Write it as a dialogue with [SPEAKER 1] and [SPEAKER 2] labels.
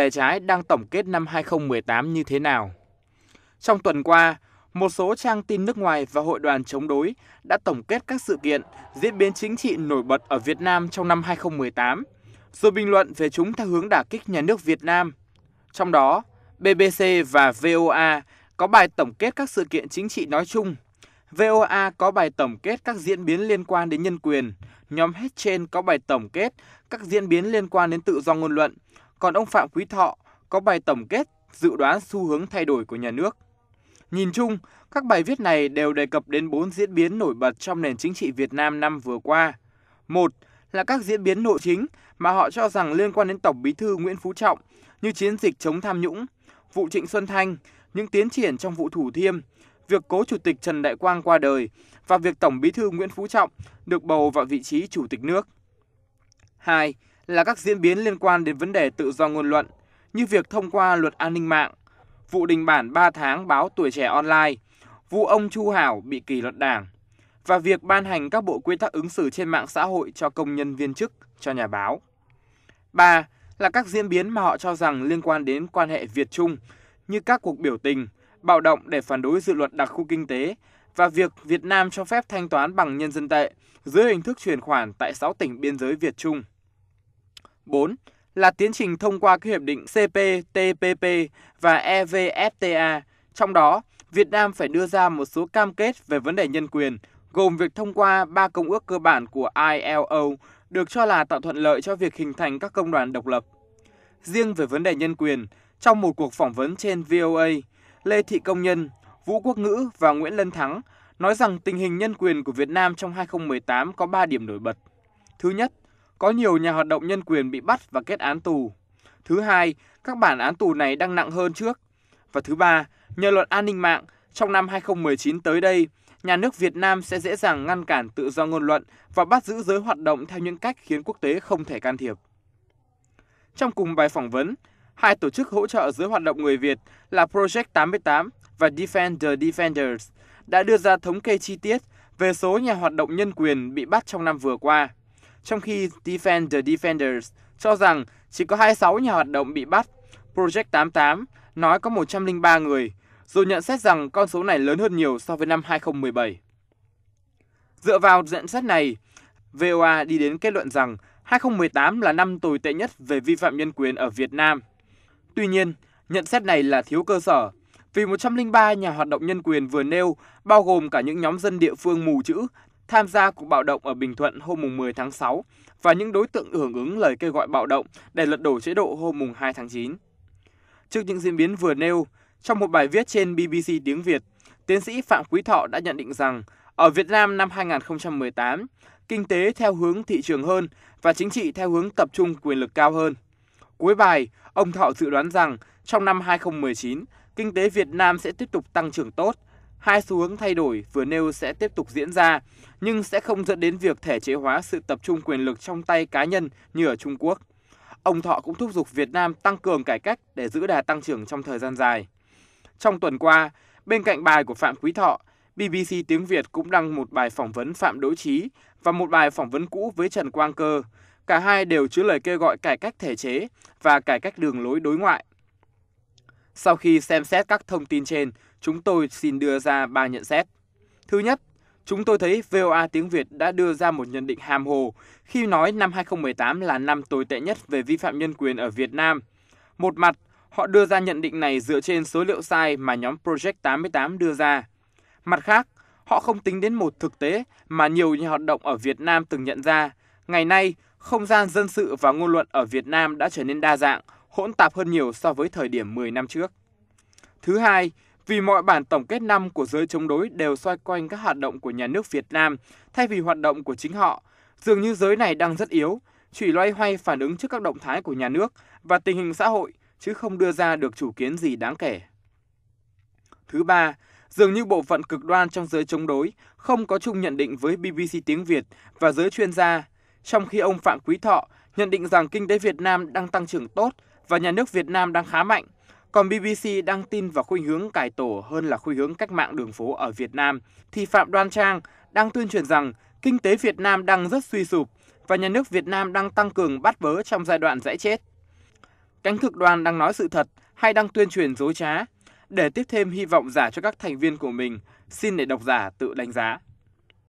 [SPEAKER 1] Tài trái đang tổng kết năm 2018 như thế nào? Trong tuần qua, một số trang tin nước ngoài và hội đoàn chống đối đã tổng kết các sự kiện, diễn biến chính trị nổi bật ở Việt Nam trong năm 2018, rồi bình luận về chúng theo hướng đả kích nhà nước Việt Nam. Trong đó, BBC và VOA có bài tổng kết các sự kiện chính trị nói chung, VOA có bài tổng kết các diễn biến liên quan đến nhân quyền, nhóm hết trên có bài tổng kết các diễn biến liên quan đến tự do ngôn luận, còn ông Phạm Quý Thọ có bài tổng kết dự đoán xu hướng thay đổi của nhà nước. Nhìn chung, các bài viết này đều đề cập đến bốn diễn biến nổi bật trong nền chính trị Việt Nam năm vừa qua. Một là các diễn biến nội chính mà họ cho rằng liên quan đến Tổng Bí thư Nguyễn Phú Trọng như chiến dịch chống tham nhũng, vụ Trịnh Xuân Thanh, những tiến triển trong vụ Thủ Thiêm, việc cố Chủ tịch Trần Đại Quang qua đời và việc Tổng Bí thư Nguyễn Phú Trọng được bầu vào vị trí Chủ tịch nước. 2 là các diễn biến liên quan đến vấn đề tự do ngôn luận, như việc thông qua luật an ninh mạng, vụ đình bản 3 tháng báo Tuổi Trẻ Online, vụ ông Chu Hảo bị kỷ luật đảng, và việc ban hành các bộ quy tắc ứng xử trên mạng xã hội cho công nhân viên chức, cho nhà báo. 3. Là các diễn biến mà họ cho rằng liên quan đến quan hệ Việt-Trung, như các cuộc biểu tình, bạo động để phản đối dự luật đặc khu kinh tế và việc Việt Nam cho phép thanh toán bằng nhân dân tệ dưới hình thức chuyển khoản tại 6 tỉnh biên giới Việt-Trung. 4. Là tiến trình thông qua các hiệp định CPTPP và EVFTA, trong đó Việt Nam phải đưa ra một số cam kết về vấn đề nhân quyền, gồm việc thông qua ba công ước cơ bản của ILO được cho là tạo thuận lợi cho việc hình thành các công đoàn độc lập. Riêng về vấn đề nhân quyền, trong một cuộc phỏng vấn trên VOA, Lê Thị Công Nhân, Vũ Quốc Ngữ và Nguyễn Lân Thắng nói rằng tình hình nhân quyền của Việt Nam trong 2018 có 3 điểm nổi bật. Thứ nhất, có nhiều nhà hoạt động nhân quyền bị bắt và kết án tù. Thứ hai, các bản án tù này đang nặng hơn trước. Và thứ ba, nhờ luật an ninh mạng, trong năm 2019 tới đây, nhà nước Việt Nam sẽ dễ dàng ngăn cản tự do ngôn luận và bắt giữ giới hoạt động theo những cách khiến quốc tế không thể can thiệp. Trong cùng bài phỏng vấn, hai tổ chức hỗ trợ giới hoạt động người Việt là Project 88 và Defend the Defenders đã đưa ra thống kê chi tiết về số nhà hoạt động nhân quyền bị bắt trong năm vừa qua trong khi Defend the Defenders cho rằng chỉ có 26 nhà hoạt động bị bắt. Project 88 nói có 103 người, dù nhận xét rằng con số này lớn hơn nhiều so với năm 2017. Dựa vào nhận xét này, VOA đi đến kết luận rằng 2018 là năm tồi tệ nhất về vi phạm nhân quyền ở Việt Nam. Tuy nhiên, nhận xét này là thiếu cơ sở, vì 103 nhà hoạt động nhân quyền vừa nêu bao gồm cả những nhóm dân địa phương mù chữ tham gia cuộc bạo động ở Bình Thuận hôm 10 tháng 6 và những đối tượng hưởng ứng lời kêu gọi bạo động để lật đổ chế độ hôm 2 tháng 9. Trước những diễn biến vừa nêu, trong một bài viết trên BBC tiếng Việt, tiến sĩ Phạm Quý Thọ đã nhận định rằng ở Việt Nam năm 2018, kinh tế theo hướng thị trường hơn và chính trị theo hướng tập trung quyền lực cao hơn. Cuối bài, ông Thọ dự đoán rằng trong năm 2019, kinh tế Việt Nam sẽ tiếp tục tăng trưởng tốt Hai xu hướng thay đổi vừa nêu sẽ tiếp tục diễn ra, nhưng sẽ không dẫn đến việc thể chế hóa sự tập trung quyền lực trong tay cá nhân như ở Trung Quốc. Ông Thọ cũng thúc giục Việt Nam tăng cường cải cách để giữ đà tăng trưởng trong thời gian dài. Trong tuần qua, bên cạnh bài của Phạm Quý Thọ, BBC tiếng Việt cũng đăng một bài phỏng vấn Phạm Đỗ Chí và một bài phỏng vấn cũ với Trần Quang Cơ. Cả hai đều chứa lời kêu gọi cải cách thể chế và cải cách đường lối đối ngoại. Sau khi xem xét các thông tin trên, chúng tôi xin đưa ra ba nhận xét. Thứ nhất, chúng tôi thấy VOA tiếng Việt đã đưa ra một nhận định hàm hồ khi nói năm 2018 là năm tồi tệ nhất về vi phạm nhân quyền ở Việt Nam. Một mặt, họ đưa ra nhận định này dựa trên số liệu sai mà nhóm Project 88 đưa ra. Mặt khác, họ không tính đến một thực tế mà nhiều nhà hoạt động ở Việt Nam từng nhận ra. Ngày nay, không gian dân sự và ngôn luận ở Việt Nam đã trở nên đa dạng, hỗn tạp hơn nhiều so với thời điểm 10 năm trước. Thứ hai, vì mọi bản tổng kết năm của giới chống đối đều xoay quanh các hoạt động của nhà nước Việt Nam thay vì hoạt động của chính họ. Dường như giới này đang rất yếu, chỉ loay hoay phản ứng trước các động thái của nhà nước và tình hình xã hội, chứ không đưa ra được chủ kiến gì đáng kể. Thứ ba, dường như bộ phận cực đoan trong giới chống đối không có chung nhận định với BBC tiếng Việt và giới chuyên gia, trong khi ông Phạm Quý Thọ nhận định rằng kinh tế Việt Nam đang tăng trưởng tốt và nhà nước Việt Nam đang khá mạnh, còn BBC đang tin vào khuynh hướng cải tổ hơn là khuynh hướng cách mạng đường phố ở Việt Nam, thì Phạm Đoan Trang đang tuyên truyền rằng kinh tế Việt Nam đang rất suy sụp và nhà nước Việt Nam đang tăng cường bắt bớ trong giai đoạn dãy chết. Cánh cực đoan đang nói sự thật hay đang tuyên truyền dối trá, để tiếp thêm hy vọng giả cho các thành viên của mình, xin để độc giả tự đánh giá.